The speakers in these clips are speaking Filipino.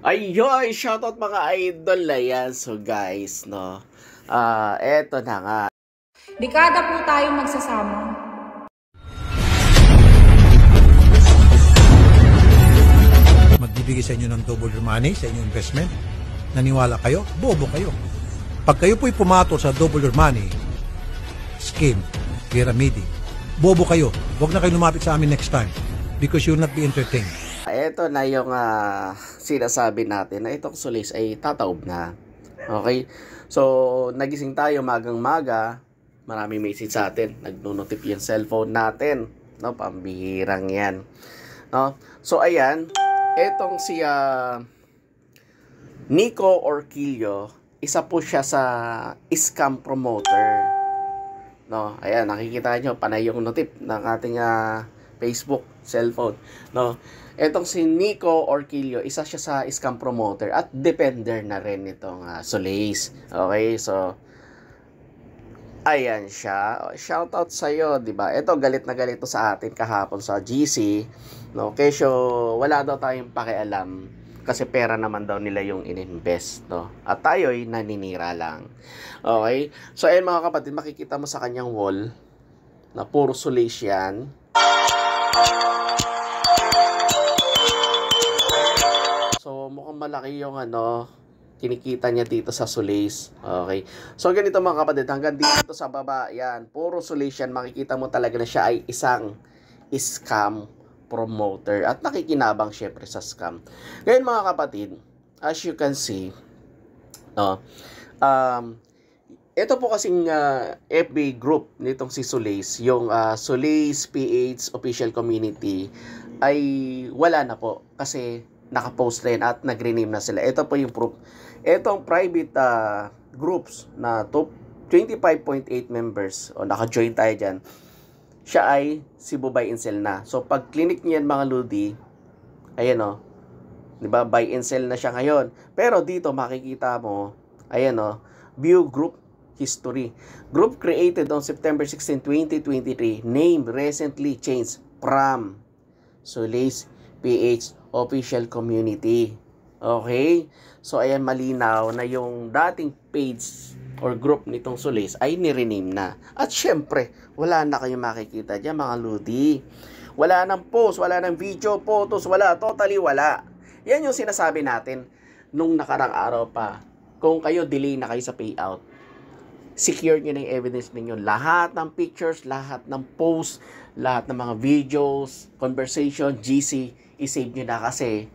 Ayoy, shoutout mga idol. Ayan, so guys, no. Ah, uh, eto na nga. Dekada po tayong magsasama. Magbibigay sa inyo ng double your money, sa inyong investment. Naniwala kayo? Bobo kayo. Pag kayo po'y pumato sa double your money, scheme, pyramid, bobo kayo. Huwag na kayo lumapit sa amin next time because you'll not be entertained eto na yung uh, sinasabi natin na itong sulis ay tataob na. Okay? So, nagising tayo magang-maga, maraming message sa atin. Nagno-notif yung cellphone natin. No, pambihirang yan. No? So, ayan. etong si uh, Nico Orquillo, isa po siya sa scam promoter. No, ayan, nakikita nyo, panay yung notif ng ating uh, Facebook, cellphone, no? Etong si Nico Orquillo, isa siya sa scam promoter at depender na rin itong uh, ah, Soleis. Okay, so ayan siya. Shout out sa iyo, 'di ba? Ito galit na galit to sa atin kahapon sa GC, no? Kesyo wala daw tayong pakialam kasi pera naman daw nila yung ininvest no at tayo ay naninira lang okay so ayun mga kapatid makikita mo sa kanyang wall na puro solace yan So, mukhang malaki yung ano, kinikita niya dito sa sulays. Okay. So, ganito mga kapatid, hanggang dito sa baba, yan, puro sulays yan. Makikita mo talaga na siya ay isang scam promoter at nakikinabang syempre sa scam. Ngayon mga kapatid, as you can see, no, um, ito po kasing uh, ah, FB group nitong si Solace, yung uh, ah, Solace PH official community ay wala na po kasi naka-post yun at nag-rename na sila. Ito po yung proof. Itong private uh, groups na top 25.8 members o naka-join tayo dyan, siya ay Cebu by Incel na. So pag clinic niyan mga Ludi, ayan o, oh. 'di ba? Buy and sell na siya ngayon. Pero dito makikita mo, ayan oh, view group history. Group created on September 16, 2023, name recently changed from Solis PH official community. Okay? So, ayan malinaw na yung dating page or group nitong Solis ay nirename na. At syempre, wala na kayong makikita dyan mga Ludi. Wala nang post, wala nang video, photos, wala, totally wala. Yan yung sinasabi natin nung nakarang araw pa. Kung kayo delay na kayo sa payout, secure nyo na yung evidence ninyo. Lahat ng pictures, lahat ng posts, lahat ng mga videos, conversation, GC, isave nyo na kasi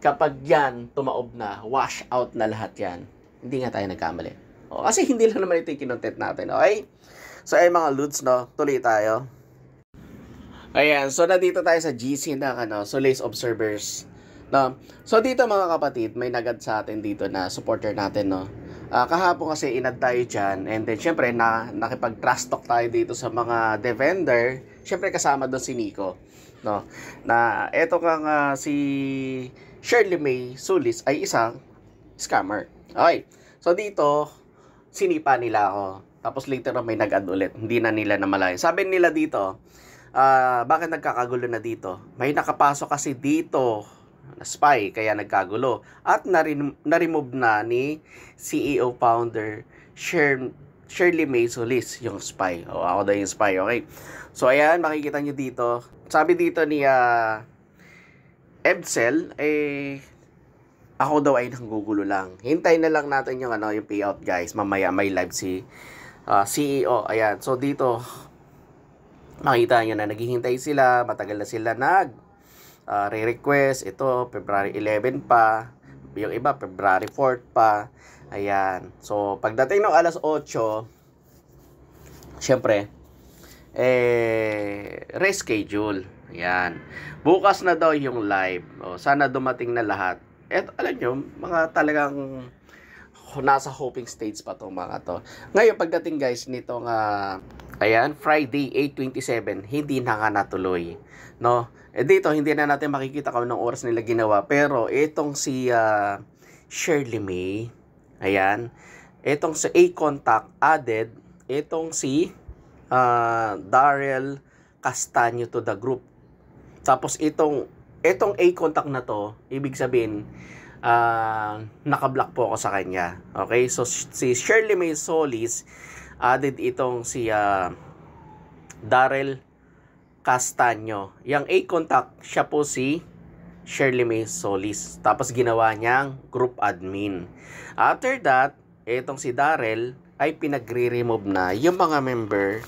kapag yan tumaob na, wash out na lahat yan. Hindi nga tayo nagkamali. O, oh, kasi hindi lang naman ito yung kinontent natin, okay? So, ay mga ludes, no? Tuloy tayo. Ayan, so nandito tayo sa GC na, ano, so Lace Observers. No? So, dito mga kapatid, may nagad sa atin dito na supporter natin, no? Uh, kahapon kasi inad tayo dyan and then syempre na, nakipag-trust talk tayo dito sa mga devender syempre kasama doon si Nico no? na eto kang uh, si Shirley May Sulis ay isang scammer okay so dito sinipa nila ako tapos later on may nag-add ulit hindi na nila namalayan sabi nila dito uh, bakit nagkakagulo na dito may nakapasok kasi dito na spy kaya nagkagulo at na-remove na ni CEO founder Sher, Shirley May Solis yung spy. O oh, ako daw yung spy, okay? So ayan, makikita nyo dito. Sabi dito ni uh, Ebsel, eh, ako daw ay nanggugulo lang. Hintay na lang natin yung, ano, yung payout guys. Mamaya may live si uh, ah, CEO. Ayan, so dito, makita nyo na naghihintay sila. Matagal na sila nag uh, re-request. Ito, February 11 pa. Yung iba, February 4 pa. Ayan. So, pagdating ng alas 8, syempre, eh, reschedule. Ayan. Bukas na daw yung live. O, sana dumating na lahat. Et, alam nyo, mga talagang nasa hoping stage pa to mga to. Ngayon, pagdating guys, nitong uh, Ayan, Friday 8:27, hindi na nga natuloy, no? Eh dito hindi na natin makikita kung anong oras nila ginawa, pero itong si uh, Shirley May, ayan, itong si A Contact added, itong si uh, Daryl Castanyo to the group. Tapos itong itong A Contact na to, ibig sabihin uh, naka-block po ako sa kanya. Okay? So si Shirley May Solis added itong si uh, Darrell Castaño. Yang A contact, siya po si Shirley May Solis. Tapos ginawa niyang group admin. After that, itong si Darrell ay pinagre-remove na yung mga member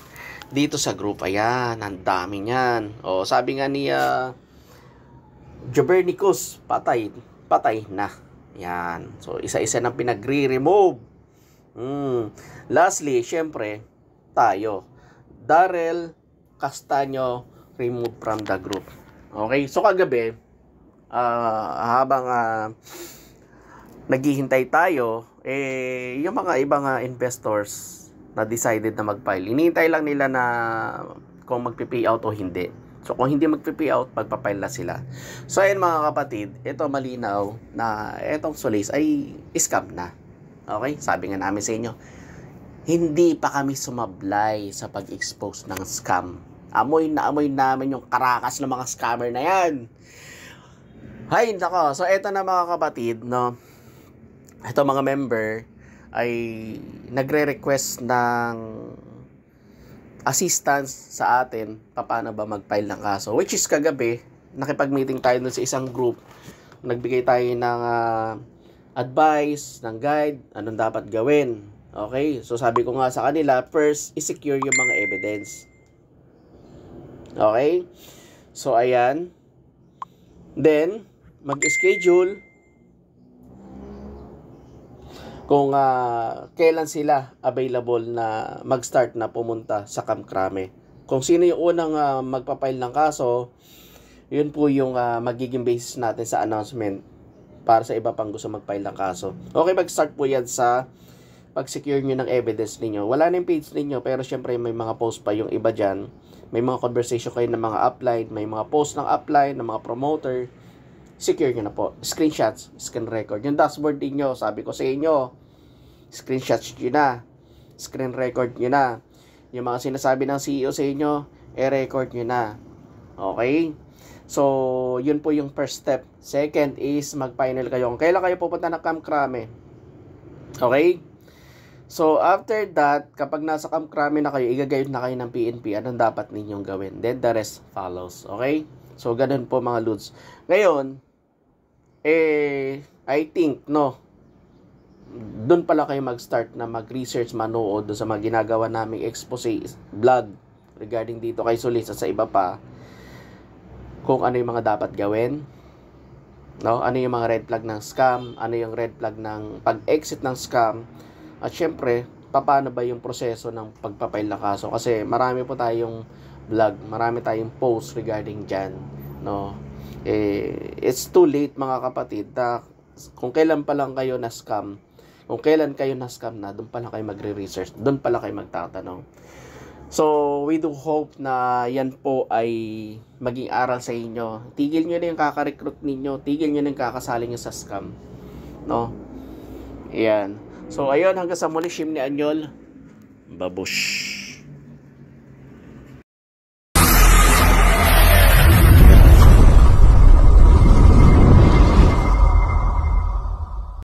dito sa group. Ayan, ang dami niyan. O, sabi nga ni uh, ah, Jobernicus, patay, patay na. Yan. So, isa-isa nang pinagre-remove Mm. Lastly, syempre, tayo. Darrell Castanyo removed from the group. Okay, so kagabi, uh, habang uh, naghihintay tayo, eh, yung mga ibang uh, investors na decided na mag-file, inihintay lang nila na kung magpipayout o hindi. So, kung hindi magpipayout, file na sila. So, ayun mga kapatid, ito malinaw na itong Solis ay scam na. Okay? Sabi nga namin sa inyo, hindi pa kami sumablay sa pag-expose ng scam. Amoy na amoy namin yung karakas ng mga scammer na yan. Hay, nako. So, eto na mga kapatid, no? Eto mga member ay nagre-request ng assistance sa atin paano ba mag-file ng kaso. Which is kagabi, nakipag-meeting tayo dun sa isang group. Nagbigay tayo ng uh, advice, ng guide, anong dapat gawin. Okay? So sabi ko nga sa kanila, first, isecure yung mga evidence. Okay? So ayan. Then, mag-schedule kung uh, kailan sila available na mag-start na pumunta sa Camp Krame. Kung sino yung unang uh, ah, magpapail ng kaso, yun po yung uh, magiging basis natin sa announcement para sa iba pang gusto mag ng kaso. Okay, mag-start po yan sa pag-secure nyo ng evidence ninyo. Wala na yung page ninyo, pero syempre may mga post pa yung iba dyan. May mga conversation kayo ng mga upline, may mga post ng upline, ng mga promoter. Secure nyo na po. Screenshots, screen record. Yung dashboard niyo sabi ko sa inyo, screenshots nyo na. Screen record nyo na. Yung mga sinasabi ng CEO sa inyo, e-record nyo na. Okay? So, yun po yung first step. Second is mag-final kayo. Kailan kayo pupunta ng Camp Krame? Okay? So, after that, kapag nasa Camp Krame na kayo, igagayod na kayo ng PNP. Anong dapat ninyong gawin? Then, the rest follows. Okay? So, ganun po mga Ludes. Ngayon, eh, I think, no, doon pala kayo mag-start na mag-research, manood sa mga ginagawa naming expose, vlog regarding dito kay Solis at sa iba pa kung ano yung mga dapat gawin. No? Ano yung mga red flag ng scam, ano yung red flag ng pag-exit ng scam. At syempre, paano ba yung proseso ng pagpapail ng kaso kasi marami po tayong vlog, marami tayong post regarding dyan, no? Eh, it's too late mga kapatid na kung kailan pa lang kayo na scam, kung kailan kayo na scam na, doon pa lang kayo magre-research, doon pa lang kayo magtatanong. So, we do hope na yan po ay maging aral sa inyo. Tigil nyo na yung kakarecruit ninyo. Tigil nyo na yung kakasali nyo sa scam. No? Ayan. So, ayun. Hanggang sa muli, Shim ni Anyol. Babush.